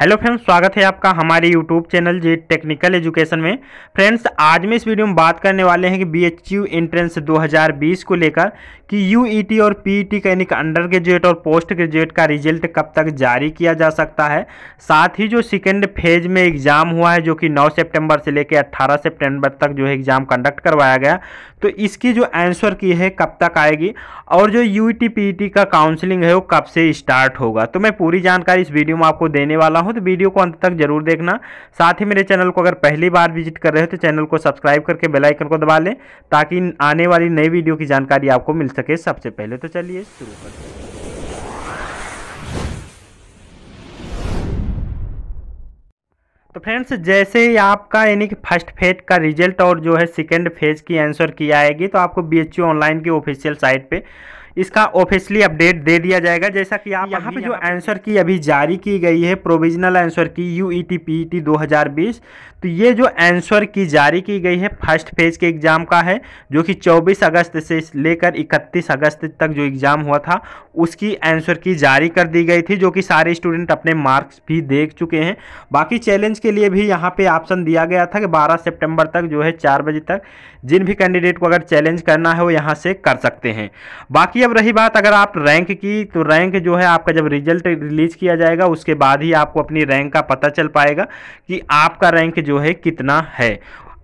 hello friends स्वागत है आपका हमारे YouTube channel G technical education में फ्रेंड्स आज में इस वीडियो में बात करने वाले हैं कि बीएचयू एंट्रेंस 2020 को लेकर कि यूईटी e और पीईटी e का यानी कि अंडर ग्रेजुएट और पोस्ट ग्रेजुएट का रिजल्ट कब तक जारी किया जा सकता है साथ ही जो सेकेंड फेज में एग्ज़ाम हुआ है जो कि नौ सेप्टेम्बर से लेकर अट्ठारह सेप्टेम्बर तक जो है एग्ज़ाम कंडक्ट करवाया गया तो इसकी जो आंसर की है कब तक आएगी और जो यू ई e का काउंसिलिंग है वो कब से स्टार्ट होगा तो मैं पूरी जानकारी इस वीडियो में आपको देने वाला हूँ हो तो वीडियो को अंत तक जरूर देखना साथ ही मेरे चैनल को अगर पहली बार विजिट कर रहे हो तो चैनल को सब्सक्राइब करके बेलाइकन को दबा लें ताकि आने वाली नई वीडियो की जानकारी आपको मिल सके सबसे पहले तो चलिए शुरू कर तो फ्रेंड्स जैसे ही आपका यानी कि फर्स्ट फेज का रिजल्ट और जो है सेकेंड फेज की आंसर की आएगी तो आपको बी ऑनलाइन की ऑफिशियल साइट पे इसका ऑफिशियली अपडेट दे दिया जाएगा जैसा कि आप यहाँ पे जो आंसर की अभी जारी की गई है provisional answer key U E T P T दो हज़ार बीस तो ये जो आंसर की जारी की गई है फर्स्ट फेज के एग्ज़ाम का है जो कि चौबीस अगस्त से लेकर इकतीस अगस्त तक जो एग्ज़ाम हुआ था उसकी आंसर की जारी कर दी गई थी जो कि सारे स्टूडेंट अपने मार्क्स भी देख चुके हैं बाकी चैलेंज के लिए भी यहाँ पे ऑप्शन दिया गया था कि 12 सितंबर तक जो है चार बजे तक जिन भी कैंडिडेट को अगर चैलेंज करना है वो यहाँ से कर सकते हैं बाकी बाकी अब रही बात अगर आप रैंक की तो रैंक जो है आपका जब रिजल्ट रिलीज किया जाएगा उसके बाद ही आपको अपनी रैंक का पता चल पाएगा कि आपका रैंक जो है कितना है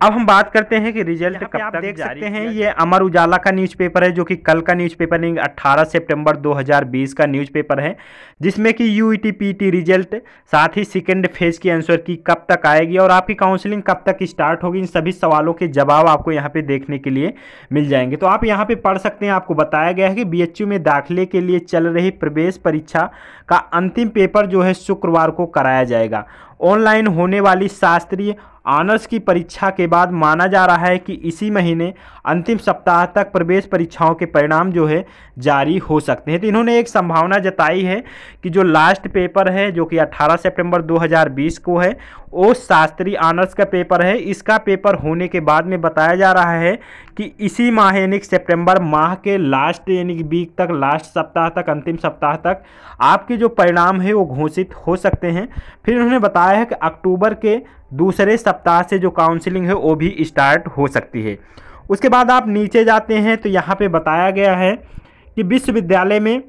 अब हम बात करते हैं कि रिजल्ट कब आप तक देख सकते हैं ये अमर उजाला का न्यूज़पेपर है जो कि कल का न्यूज़पेपर नहीं अट्ठारह सितंबर 2020 का न्यूज़पेपर है जिसमें कि यू ई रिजल्ट साथ ही सेकेंड फेज की आंसर की कब तक आएगी और आपकी काउंसलिंग कब तक स्टार्ट होगी इन सभी सवालों के जवाब आपको यहाँ पे देखने के लिए मिल जाएंगे तो आप यहाँ पर पढ़ सकते हैं आपको बताया गया है कि बी में दाखिले के लिए चल रही प्रवेश परीक्षा का अंतिम पेपर जो है शुक्रवार को कराया जाएगा ऑनलाइन होने वाली शास्त्रीय ऑनर्स की परीक्षा के बाद माना जा रहा है कि इसी महीने अंतिम सप्ताह तक प्रवेश परीक्षाओं के परिणाम जो है जारी हो सकते हैं तो इन्होंने एक संभावना जताई है कि जो लास्ट पेपर है जो कि 18 सितंबर 2020 को है वो शास्त्री ऑनर्स का पेपर है इसका पेपर होने के बाद में बताया जा रहा है कि इसी माह यानी सेप्टेम्बर माह के लास्ट यानी वीक तक लास्ट सप्ताह तक अंतिम सप्ताह तक आपके जो परिणाम है वो घोषित हो सकते हैं फिर उन्होंने बताया है कि अक्टूबर के दूसरे सप्ताह से जो काउंसलिंग है वो भी स्टार्ट हो सकती है उसके बाद आप नीचे जाते हैं तो यहाँ पे बताया गया है कि विश्वविद्यालय में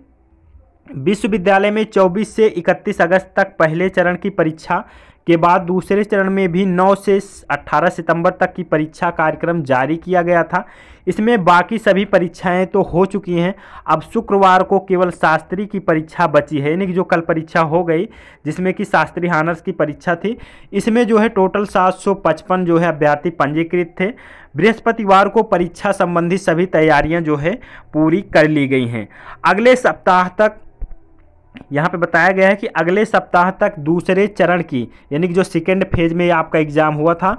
विश्वविद्यालय में 24 से 31 अगस्त तक पहले चरण की परीक्षा के बाद दूसरे चरण में भी 9 से 18 सितंबर तक की परीक्षा कार्यक्रम जारी किया गया था इसमें बाकी सभी परीक्षाएं तो हो चुकी हैं अब शुक्रवार को केवल शास्त्री की परीक्षा बची है यानी कि जो कल परीक्षा हो गई जिसमें कि शास्त्री हानर्स की परीक्षा थी इसमें जो है टोटल 755 जो है अभ्यर्थी पंजीकृत थे बृहस्पतिवार को परीक्षा संबंधी सभी तैयारियां जो है पूरी कर ली गई हैं अगले सप्ताह तक यहाँ पे बताया गया है कि अगले सप्ताह तक दूसरे चरण की यानी कि जो सेकेंड फेज में आपका एग्ज़ाम हुआ था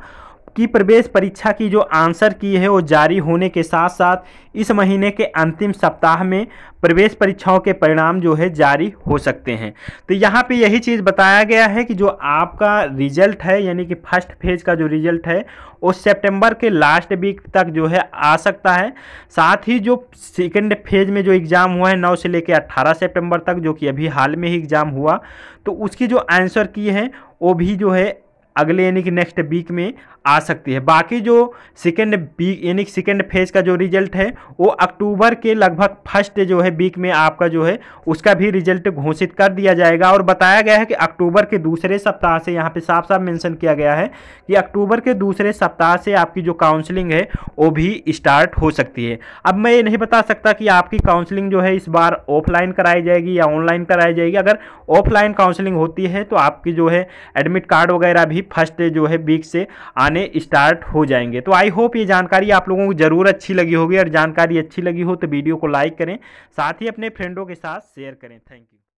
की प्रवेश परीक्षा की जो आंसर की है वो जारी होने के साथ साथ इस महीने के अंतिम सप्ताह में प्रवेश परीक्षाओं के परिणाम जो है जारी हो सकते हैं तो यहाँ पे यही चीज़ बताया गया है कि जो आपका रिजल्ट है यानी कि फर्स्ट फेज का जो रिजल्ट है वो सितंबर के लास्ट वीक तक जो है आ सकता है साथ ही जो सेकेंड फेज में जो एग्ज़ाम हुआ है नौ से लेकर अट्ठारह सितंबर तक जो कि अभी हाल में ही एग्ज़ाम हुआ तो उसकी जो आंसर की है वो भी जो है अगले यानी कि नेक्स्ट वीक में आ सकती है बाकी जो सेकेंड वीक यानी कि सेकेंड फेज का जो रिजल्ट है वो अक्टूबर के लगभग फर्स्ट जो है वीक में आपका जो है उसका भी रिजल्ट घोषित कर दिया जाएगा और बताया गया है कि अक्टूबर के दूसरे सप्ताह से यहाँ पे साफ साफ मेंशन किया गया है कि अक्टूबर के दूसरे सप्ताह से आपकी जो काउंसलिंग है वो भी स्टार्ट हो सकती है अब मैं ये नहीं बता सकता कि आपकी काउंसलिंग जो है इस बार ऑफलाइन कराई जाएगी या ऑनलाइन कराई जाएगी अगर ऑफलाइन काउंसलिंग होती है तो आपकी जो है एडमिट कार्ड वगैरह भी फर्स्ट जो है वीक से आने स्टार्ट हो जाएंगे तो आई होप ये जानकारी आप लोगों को ज़रूर अच्छी लगी होगी और जानकारी अच्छी लगी हो तो वीडियो को लाइक करें साथ ही अपने फ्रेंडों के साथ शेयर करें थैंक यू